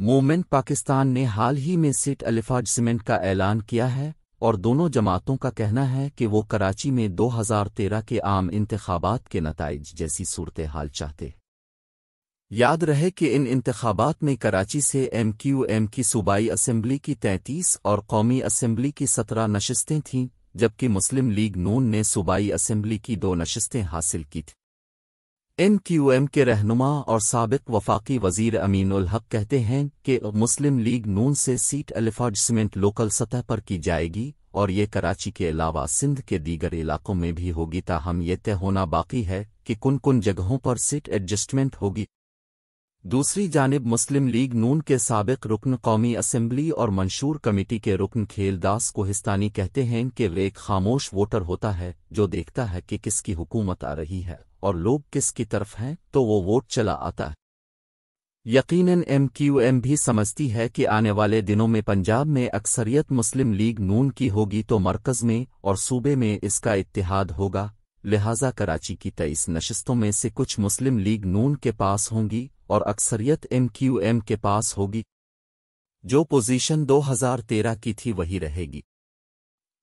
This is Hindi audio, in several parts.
मूवमेंट पाकिस्तान ने हाल ही में सिट अलिफाज सीमेंट का ऐलान किया है और दोनों जमातों का कहना है कि वो कराची में 2013 के आम इंतबात के नतज जैसी सूरत हाल चाहते याद रहे कि इन इंतबात में कराची से एम क्यू एम की सूबाई असम्बली की तैंतीस और कौमी असम्बली की सत्रह नशस्तें थीं जबकि मुस्लिम लीग नून ने सूबाई असम्बली की दो नशस्तें हासिल की थी एम क्यू एम के रहनुमा और सबक वफाकी वजीर अमीनुल हक कहते हैं कि मुस्लिम लीग नून से सीट एलिफाजमेंट लोकल सतह पर की जाएगी और ये कराची के अलावा सिंध के दीगर इलाकों में भी होगी ताहम ये तय होना बाकी है कि कन कन जगहों पर सीट एडजस्टमेंट होगी दूसरी जानब मुस्लिम लीग नून के सबक रुकन कौमी असम्बली और मंशूर कमेटी के रुकन खेलदास को हिस्तानी कहते हैं कि वे एक खामोश वोटर होता है जो देखता है कि किसकी हुकूमत आ रही है और लोग किसकी तरफ हैं तो वो वोट चला आता है यकीनन एमक्यूएम भी समझती है कि आने वाले दिनों में पंजाब में अक्सरियत मुस्लिम लीग नून की होगी तो मरकज में और सूबे में इसका इतिहाद होगा लिहाजा कराची की तेईस नशस्तों में से कुछ मुस्लिम लीग नून के पास होंगी और अक्सरियत एमक्यूएम के पास होगी जो पोजीशन 2013 की थी वही रहेगी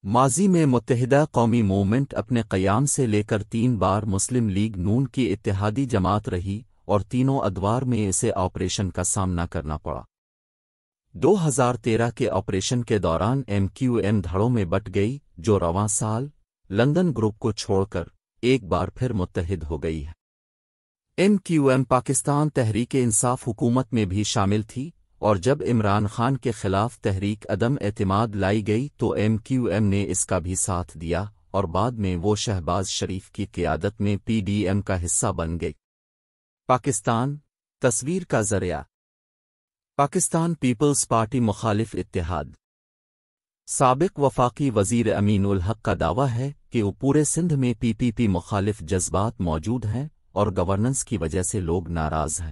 माजी में मुतहदा कौमी मूवमेंट अपने क़याम से लेकर तीन बार मुस्लिम लीग नून की इतिहादी जमात रही और तीनों अदवार में इसे ऑपरेशन का सामना करना पड़ा 2013 के ऑपरेशन के दौरान एमक्यूएम धड़ों में बट गई जो रवा साल लंदन ग्रुप को छोड़कर एक बार फिर मुतहद हो गई है एमक्यूएम पाकिस्तान तहरीक इंसाफ हुकूमत में भी शामिल थी और जब इमरान खान के खिलाफ तहरीक अदम एतमाद लाई गई तो एमक्यूएम ने इसका भी साथ दिया और बाद में वो शहबाज शरीफ की क्यादत में पीडीएम का हिस्सा बन गई पाकिस्तान तस्वीर का जरिया पाकिस्तान पीपल्स पार्टी मुखालिफ इतिहाद सबक वफाकी वजीर अमीन उलहक का दावा है कि वो पूरे सिंध में पीपीपी मुखालिफ जज्बात मौजूद हैं और गवर्नेंस की वजह से लोग नाराज़ हैं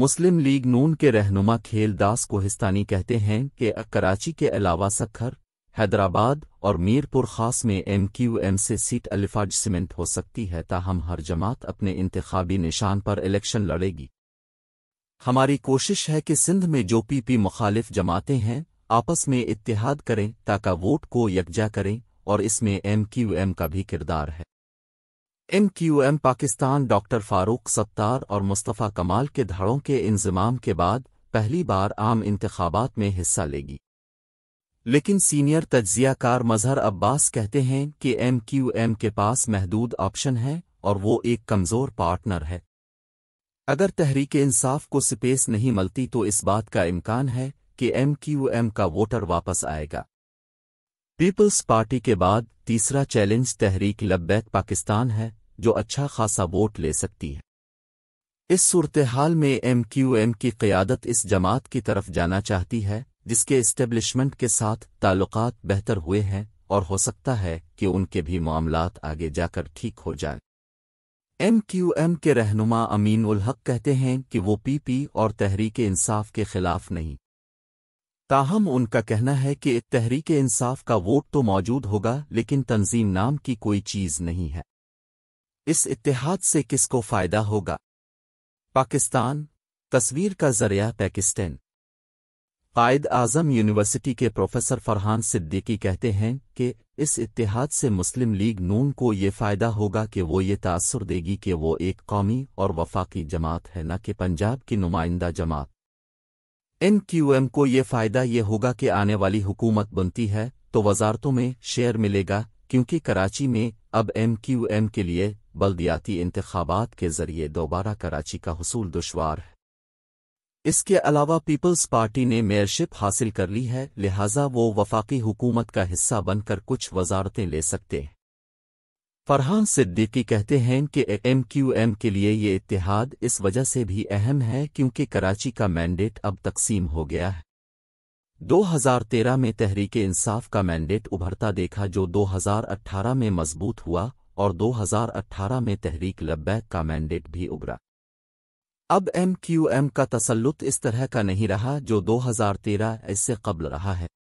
मुस्लिम लीग नून के रहनुमा खेल दास कोहिस्तानी कहते हैं कि कराची के अलावा सखर हैदराबाद और मीरपुर खास में एम क्यू एम से सीट अलिफाज सीमेंट हो सकती है ताहम हर जमात अपने इंतबी निशान पर इलेक्शन लड़ेगी हमारी कोशिश है कि सिंध में जो पीपी मुखालिफ जमातें हैं आपस में इत्तिहाद करें ताकि वोट को यकजा करें और इसमें एम क्यू एम का भी किरदार है M Q M Pakistan doctor Farooq Sattar और मुस्तफ़ा कमाल के धड़ों के इंजमाम के बाद पहली बार आम इंतबात में हिस्सा लेगी लेकिन सीनियर तज्जियाकार मजहर अब्बास कहते हैं कि एम क्यू एम के पास महदूद ऑप्शन है और वो एक कमज़ोर पार्टनर है अगर तहरीक इंसाफ को स्पेस नहीं मिलती तो इस बात का इम्कान है कि एम क्यू एम का वोटर वापस आएगा पीपल्स पार्टी के बाद तीसरा चैलेंज तहरीक लब्बैक पाकिस्तान है जो अच्छा खासा वोट ले सकती है इस सूरत हाल में एम क्यू एम की क़्यादत इस जमात की तरफ जाना चाहती है जिसके इस्टेब्लिशमेंट के साथ ताल्लुक बेहतर हुए हैं और हो सकता है कि उनके भी मामला आगे जाकर ठीक हो जाए एम क्यू एम के रहनुमा अमीन उल हक कहते हैं कि वो पीपी और तहरीक इंसाफ के खिलाफ नहीं ताहम उनका कहना है कि तहरीक इंसाफ का वोट तो मौजूद होगा लेकिन तंजीम नाम की कोई चीज़ नहीं है इस इतिहाद से किसको फ़ायदा होगा पाकिस्तान तस्वीर का जरिया पैकिस्तान कायद आजम यूनिवर्सिटी के प्रोफेसर फरहान सिद्दीकी कहते हैं कि इस इतिहाद से मुस्लिम लीग नून को ये फ़ायदा होगा कि वो ये तासर देगी कि वो एक कौमी और वफाकी जमात है न कि पंजाब की नुमाइंदा जमात क्यू एम को ये फ़ायदा ये होगा कि आने वाली हुकूमत बनती है तो वजारतों में शेयर मिलेगा क्योंकि कराची में अब एम एनक्यूएम के लिए बल्दियाती इंतबात के जरिए दोबारा कराची का हसूल दुशवार है इसके अलावा पीपल्स पार्टी ने मेयरशिप हासिल कर ली है लिहाजा वो वफाकी हुकूमत का हिस्सा बनकर कुछ वजारतें ले सकते हैं फरहान सिद्दीकी कहते हैं कि एम क्यू एम के लिए ये इतिहाद इस वजह से भी अहम है क्योंकि कराची का मैंडेट अब तकसीम हो गया है 2013 में तहरीक इंसाफ का मैंडेट उभरता देखा जो 2018 में मजबूत हुआ और 2018 में तहरीक लब्बैक का मैंडेट भी उभरा अब एम एम का तसल्लुत इस तरह का नहीं रहा जो 2013 इससे कबल रहा है